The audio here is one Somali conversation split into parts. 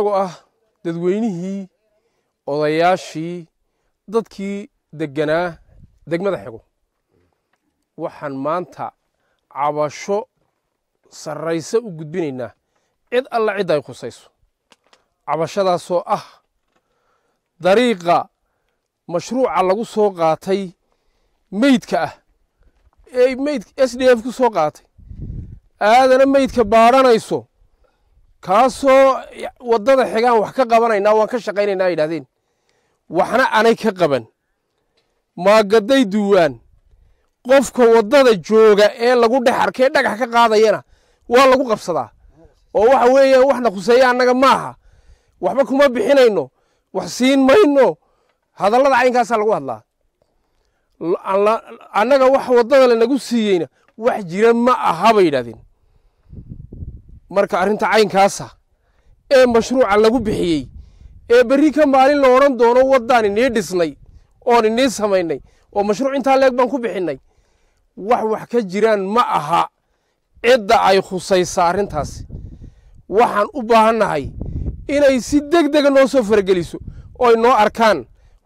isagoo ah dadweynihii odayaashii dadkii degganaa degmada xego waxaan maanta cabasho sarraysa u gudbinaynaa cid alla cidda ay khusayso cabashadaasoo ah dariiqa mashruuca lagu soo qaatay meydka ah ee meyd s d f ku soo qaatay aadana meydka baadhanayso kaasoo waddada xigaan wax ka qabanaynaa waan ka shaqaynaynaa ay yidhahdeen waxna anay ka qaban maagaday duwaan qofka waddada jooga ee lagu dhex arkee dhagax ka qaadayana waa lagu qabsadaa oo waxa weeyaan waxna khuseeya annaga maaha waxba kuma bixinayno wax siin mayno hadallada caynkaasaa lagu hadlaa annaga wax waddada lanagu siiyeyna wax jira ma aha bay yidhahdeen marka arrinta caynkaasa ee mashruuca lagu bixiyey ee berri ka maalin la odhan doono waddaan inii dhisnay oon inii samaynay oo mashruuc intaa leeg baan ku bixinnay wax wax ka jiraan ma aha cidda ay khusaysa arrintaasi waxaan u baahannahay inay si deg dega ah noo soo farageliso oo ay noo arkaan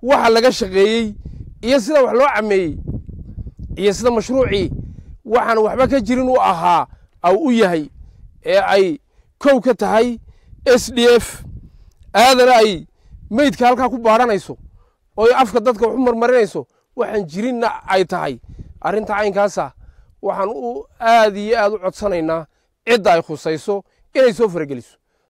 waxa laga shaqeeyey iyo sida wax loo cameeyey iyo sida mashruucii waxaan waxba ka jirin u ahaa aw u yahay ee ay kow ka tahay s d f aadana ay meydka halkaa ku baadhanayso oo afka dadka waxu marmarinayso waxaan jirinna ay tahay arrinta caynkaasa waxaan u aad iyo aada u codsanaynaa cidda ay khusayso inay soo farageliso